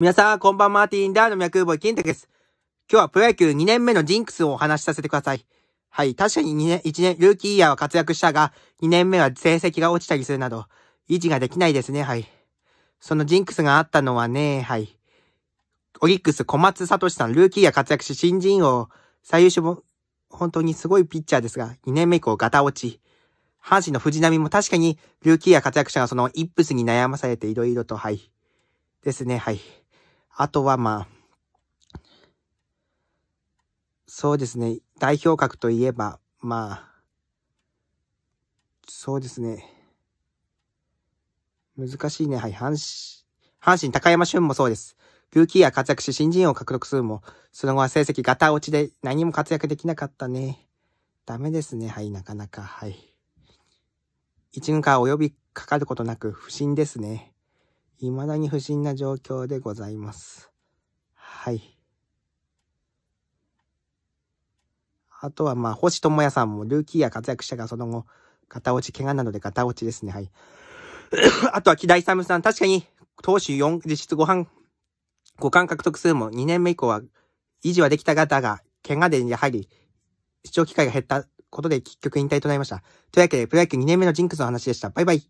皆さん、こんばんマーティンダーの脈ボイ金太です。今日はプロ野球2年目のジンクスをお話しさせてください。はい、確かに2年、1年、ルーキーイヤーは活躍したが、2年目は成績が落ちたりするなど、維持ができないですね、はい。そのジンクスがあったのはね、はい。オリックス小松聡さん、ルーキーイヤー活躍し、新人王、最優秀も、本当にすごいピッチャーですが、2年目以降ガタ落ち。阪神の藤波も確かに、ルーキーイヤー活躍者がそのイップスに悩まされていろいろと、はい。ですね、はい。あとはまあ、そうですね、代表格といえば、まあ、そうですね、難しいね、はい、阪神、阪神高山俊もそうです。ルーキーや活躍し新人王獲得するも、その後は成績ガタ落ちで何も活躍できなかったね。ダメですね。はい、なかなか。はい。一軍から及びかかることなく不審ですね。未だに不審な状況でございます。はい。あとは、まあ、星智也さんもルーキーや活躍したが、その後、片落ち、怪我なので片落ちですね。はい。あとは、木田勇さん。確かに、投手4、実質5半、5冠獲得数も2年目以降は維持はできたが、が、怪我でやはり、視聴機会が減ったことで結局引退となりました。というわけで、プロ野球2年目のジンクスの話でした。バイバイ。